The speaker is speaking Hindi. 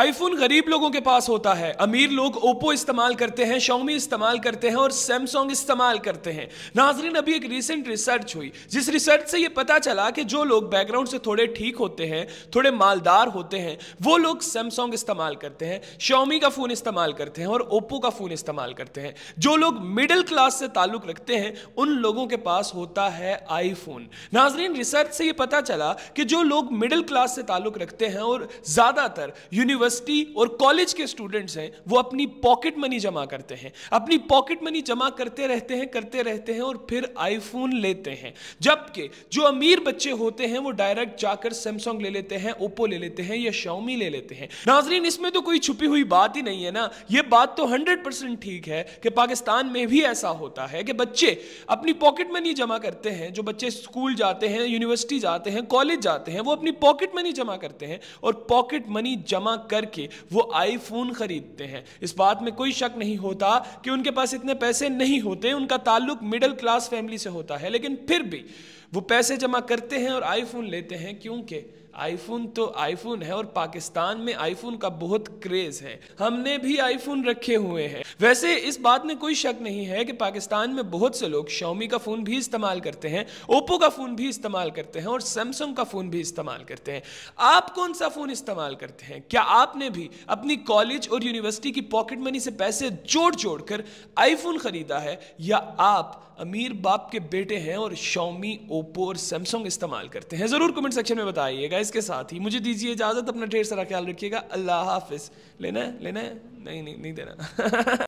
आईफोन गरीब लोगों के पास होता है अमीर लोग ओप्पो इस्तेमाल करते हैं शॉमी इस्तेमाल करते हैं और सैमसंग इस्तेमाल करते हैं नाजरीन अभी एक रिसेंट रिसर्च हुई जिस रिसर्च से ये पता चला कि जो लोग बैकग्राउंड से थोड़े ठीक होते हैं थोड़े मालदार होते हैं वो लोग सैमसंग इस्तेमाल करते हैं शॉमी का फ़ोन इस्तेमाल करते हैं और ओप्पो का फ़ोन इस्तेमाल करते हैं जो लोग मिडिल क्लास से ताल्लुक़ रखते हैं उन लोगों के पास होता है आईफोन नाजरीन रिसर्च से ये पता चला कि जो लोग मिडिल क्लास से ताल्लुक़ रखते हैं और ज़्यादातर यूनिवर्स यूनिवर्सिटी और कॉलेज के स्टूडेंट्स हैं वो अपनी पॉकेट मनी जमा करते हैं अपनी पॉकेट मनी जमा करते रहते हैं करते रहते हैं और फिर आईफोन लेते हैं जबकि जो अमीर बच्चे होते हैं वो डायरेक्ट जाकर सैमसंग ले लेते हैं ओप्पो ले लेते हैं या शाउमी ले लेते हैं नाजरीन इसमें तो कोई छुपी हुई बात ही नहीं है ना ये बात तो हंड्रेड परसेंट ठीक है कि पाकिस्तान में भी ऐसा होता है कि बच्चे अपनी पॉकेट मनी जमा करते हैं जो बच्चे स्कूल जाते हैं यूनिवर्सिटी जाते हैं कॉलेज जाते हैं वो अपनी पॉकेट मनी जमा करते हैं और पॉकेट मनी जमा कर करके वो आईफोन खरीदते हैं इस बात में कोई शक नहीं होता कि उनके पास इतने पैसे नहीं होते उनका ताल्लुक मिडिल क्लास फैमिली से होता है लेकिन फिर भी वो पैसे जमा करते हैं और आईफोन लेते हैं क्योंकि आईफोन तो आईफोन है और पाकिस्तान में आईफोन का बहुत क्रेज है हमने भी आईफोन रखे हुए हैं वैसे इस बात में कोई शक नहीं है कि पाकिस्तान में बहुत से लोग शाओमी का फ़ोन भी इस्तेमाल करते हैं ओप्पो का फ़ोन भी इस्तेमाल करते हैं और सैमसंग का फ़ोन भी इस्तेमाल करते हैं आप कौन सा फ़ोन इस्तेमाल करते हैं क्या आप आपने भी अपनी कॉलेज और यूनिवर्सिटी की पॉकेट मनी से पैसे जोड़ जोड़ कर आईफोन खरीदा है या आप अमीर बाप के बेटे हैं और शॉमी ओप्पो और सैमसंग इस्तेमाल करते हैं ज़रूर कमेंट सेक्शन में बताइएगा इसके साथ ही मुझे दीजिए इजाज़त अपना ढेर सारा ख्याल रखिएगा अल्लाह हाफिज़ लेना है लेना है नहीं नहीं नहीं देना